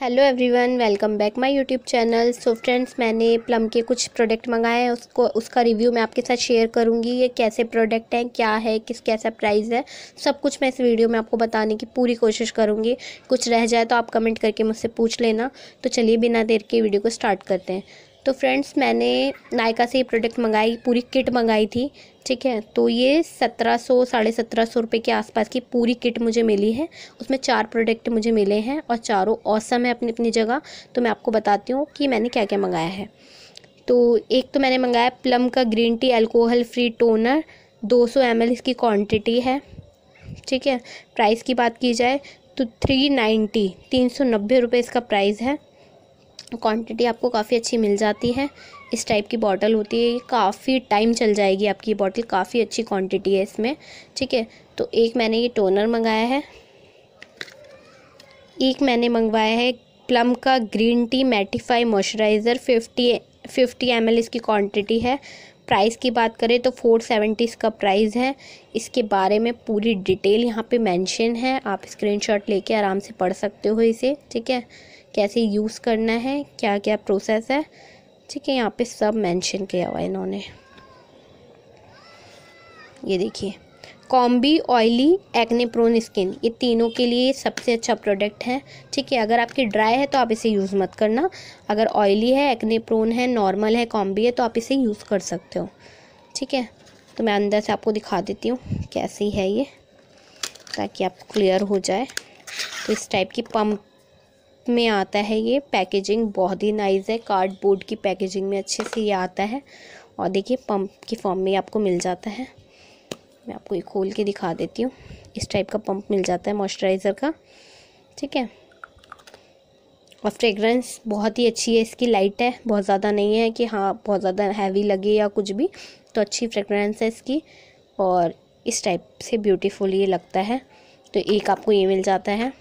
hello everyone welcome back my YouTube channel so friends मैंने Plum के कुछ product मंगाए हैं उसको उसका रिव्यू मैं आपके साथ शेयर करूंगी ये कैसे प्रोडक्ट हैं क्या है किस कैसा प्राइस है सब कुछ मैं इस वीडियो में आपको बताने की पूरी कोशिश करूंगी कुछ रह जाए तो आप कमेंट करके मुझसे पूछ लेना तो चलिए बिना देर के वीडियो को स्टार्ट करते हैं तो फ्रेंड्स मैंने नायका से ये प्रोडक्ट मंगाई पूरी किट मंगाई थी ठीक है तो ये सत्रह सौ साढ़े सत्रह सौ रुपये के आसपास की पूरी किट मुझे मिली है उसमें चार प्रोडक्ट मुझे मिले हैं और चारों औसम है अपनी अपनी जगह तो मैं आपको बताती हूँ कि मैंने क्या क्या मंगाया है तो एक तो मैंने मंगाया प्लम का green tea alcohol free toner दो सौ इसकी क्वान्टिटी है ठीक है प्राइस की बात की जाए तो थ्री नाइन्टी तीन सौ नब्बे रुपये इसका प्राइस है क्वांटिटी आपको काफ़ी अच्छी मिल जाती है इस टाइप की बॉटल होती है काफ़ी टाइम चल जाएगी आपकी बॉटल काफ़ी अच्छी क्वांटिटी है इसमें ठीक है तो एक मैंने ये टोनर मंगाया है एक मैंने मंगवाया है प्लम का green tea mattify moisturiser fifty fifty M इसकी क्वांटिटी है प्राइस की बात करें तो फोर सेवेंटी इसका प्राइस है इसके बारे में पूरी डिटेल यहाँ पे मेंशन है आप स्क्रीनशॉट लेके आराम से पढ़ सकते हो इसे ठीक है कैसे यूज़ करना है क्या क्या प्रोसेस है ठीक है यहाँ पे सब मेंशन किया हुआ है इन्होंने ये देखिए combi oily acne prone skin ये तीनों के लिए सबसे अच्छा प्रोडक्ट है ठीक है अगर आपकी ड्राई है तो आप इसे यूज़ मत करना अगर ऑयली है एक्ने प्रोन है नॉर्मल है कॉम्बी है तो आप इसे यूज़ कर सकते हो ठीक है तो मैं अंदर से आपको दिखा देती हूँ कैसी है ये ताकि आप क्लियर हो जाए तो इस टाइप की पम्प में आता है ये पैकेजिंग बहुत ही नाइस है कार्डबोर्ड की पैकेजिंग में अच्छे से ये आता है और देखिए पंप के फॉर्म में आपको मिल जाता है मैं आपको ये खोल के दिखा देती हूँ इस टाइप का पंप मिल जाता है मॉइस्चराइज़र का ठीक है और फ्रेगरेंस बहुत ही अच्छी है इसकी लाइट है बहुत ज़्यादा नहीं है कि हाँ बहुत ज़्यादा हैवी लगे या कुछ भी तो अच्छी फ्रेगरेंस है इसकी और इस टाइप से ब्यूटीफुल ये लगता है तो एक आपको ये मिल जाता है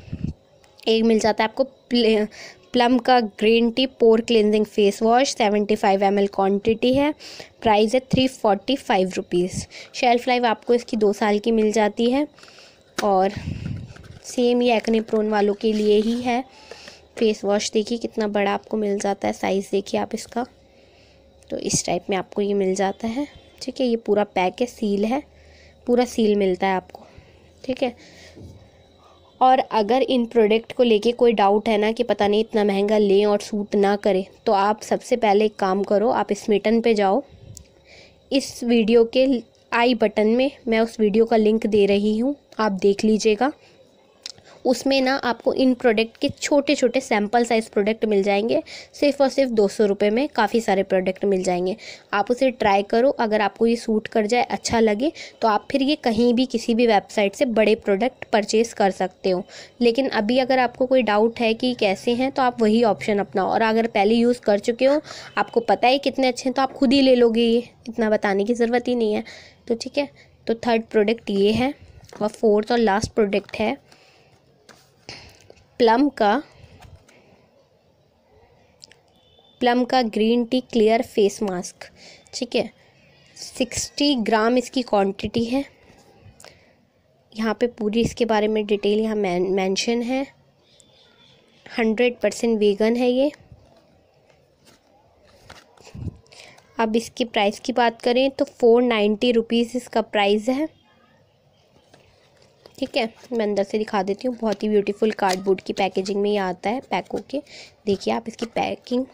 एक मिल जाता है आपको प्लम का green tea pore cleansing face wash seventy five M L quantity है प्राइस है three forty five rupees shelf life आपको इसकी दो साल की मिल जाती है और सेम ये एक्ने प्रोन वालों के लिए ही है फेस वॉश देखिए कितना बड़ा आपको मिल जाता है साइज़ देखिए आप इसका तो इस टाइप में आपको ये मिल जाता है ठीक है ये पूरा पैक है सील है पूरा सील मिलता है आपको ठीक है और अगर इन प्रोडक्ट को लेके कोई डाउट है ना कि पता नहीं इतना महंगा लें और सूट ना करें तो आप सबसे पहले एक काम करो आप इस मिटन पे जाओ इस वीडियो के आई बटन में मैं उस वीडियो का लिंक दे रही हूँ आप देख लीजिएगा उसमें ना आपको इन प्रोडक्ट के छोटे छोटे सैम्पल साइज़ प्रोडक्ट मिल जाएंगे सिर्फ और सिर्फ दो सौ रुपये में काफ़ी सारे प्रोडक्ट मिल जाएंगे आप उसे ट्राई करो अगर आपको ये सूट कर जाए अच्छा लगे तो आप फिर ये कहीं भी किसी भी वेबसाइट से बड़े प्रोडक्ट परचेज़ कर सकते हो लेकिन अभी अगर आपको कोई डाउट है कि कैसे हैं तो आप वही ऑप्शन अपनाओ और अगर पहले यूज़ कर चुके हो आपको पता ही कितने अच्छे हैं तो आप खुद ही ले लोगे ये इतना बताने की ज़रूरत ही नहीं है तो ठीक है तो थर्ड प्रोडक्ट ये है और फोर्थ और लास्ट प्रोडक्ट है प्लम का प्लम का green tea clear face mask ठीक है सिक्सटी ग्राम इसकी क्वांटिटी है यहाँ पे पूरी इसके बारे में डिटेल यहाँ मेंशन है हंड्रेड परसेंट वीगन है ये अब इसकी प्राइस की बात करें तो फ़ोर नाइन्टी रुपीज़ इसका प्राइस है ठीक है मैं अंदर से दिखा देती हूँ बहुत ही ब्यूटीफुल कार्डबोर्ड की पैकेजिंग में ये आता है पैक होके देखिए आप इसकी पैकिंग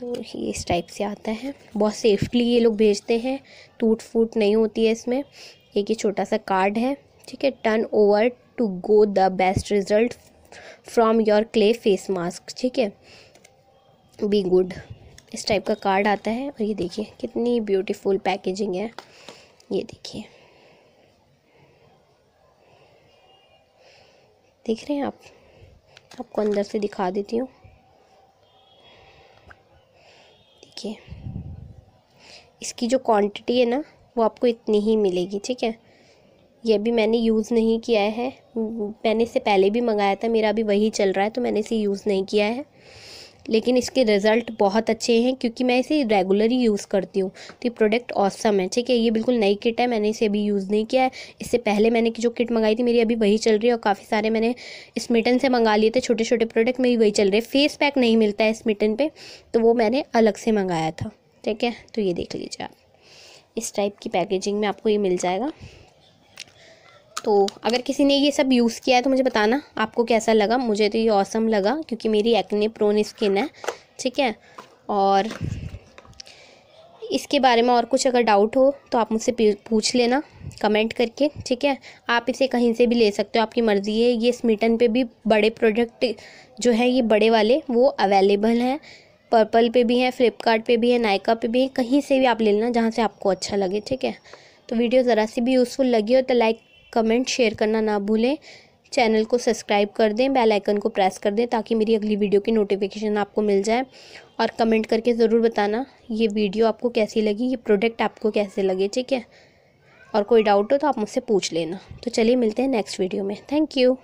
तो ये इस टाइप से आता है बहुत सेफ्टली ये लोग भेजते हैं टूट फूट नहीं होती है इसमें एक ये छोटा सा कार्ड है ठीक है turn over to go the best result from your clay face mask ठीक है बी गुड इस टाइप का कार्ड आता है और ये देखिए कितनी ब्यूटीफुल पैकेजिंग है ये देखिए देख रहे हैं आप आपको अंदर से दिखा देती हूँ देखिए इसकी जो क्वांटिटी है ना वो आपको इतनी ही मिलेगी ठीक है ये भी मैंने यूज़ नहीं किया है मैंने इसे पहले भी मंगाया था मेरा अभी वही चल रहा है तो मैंने इसे यूज़ नहीं किया है लेकिन इसके रिज़ल्ट बहुत अच्छे हैं क्योंकि मैं इसे रेगुलर ही यूज़ करती हूँ तो ये प्रोडक्ट औसम है ठीक है ये बिल्कुल नई किट है मैंने इसे अभी यूज़ नहीं किया है इससे पहले मैंने जो किट मंगाई थी मेरी अभी वही चल रही है और काफ़ी सारे मैंने स्मिटन से मंगा लिए थे छोटे छोटे प्रोडक्ट मेरी वही चल रहे फेस पैक नहीं मिलता है स्मिटन पर तो वो मैंने अलग से मंगाया था ठीक है तो ये देख लीजिए आप इस टाइप की पैकेजिंग में आपको ये मिल जाएगा तो अगर किसी ने ये सब यूज़ किया है तो मुझे बताना आपको कैसा लगा मुझे तो ये औसम लगा क्योंकि मेरी एक्ने प्रोन स्किन है ठीक है और इसके बारे में और कुछ अगर डाउट हो तो आप मुझसे पूछ लेना कमेंट करके ठीक है आप इसे कहीं से भी ले सकते हो आपकी मर्ज़ी है ये स्मिटन पे भी बड़े प्रोडक्ट जो है ये बड़े वाले वो अवेलेबल हैं पर्पल पे भी हैं फ्लिपकार्ट पे भी है नायका पे भी है कहीं से भी आप ले लेना जहाँ से आपको अच्छा लगे ठीक है तो वीडियो ज़रा सी भी यूज़फुल लगी हो तो लाइक कमेंट शेयर करना ना भूलें चैनल को सब्सक्राइब कर दें बेल आइकन को प्रेस कर दें ताकि मेरी अगली वीडियो की नोटिफिकेशन आपको मिल जाए और कमेंट करके ज़रूर बताना ये वीडियो आपको कैसी लगी ये प्रोडक्ट आपको कैसे लगे ठीक है और कोई डाउट हो तो आप मुझसे पूछ लेना तो चलिए मिलते हैं नेक्स्ट वीडियो में थैंक यू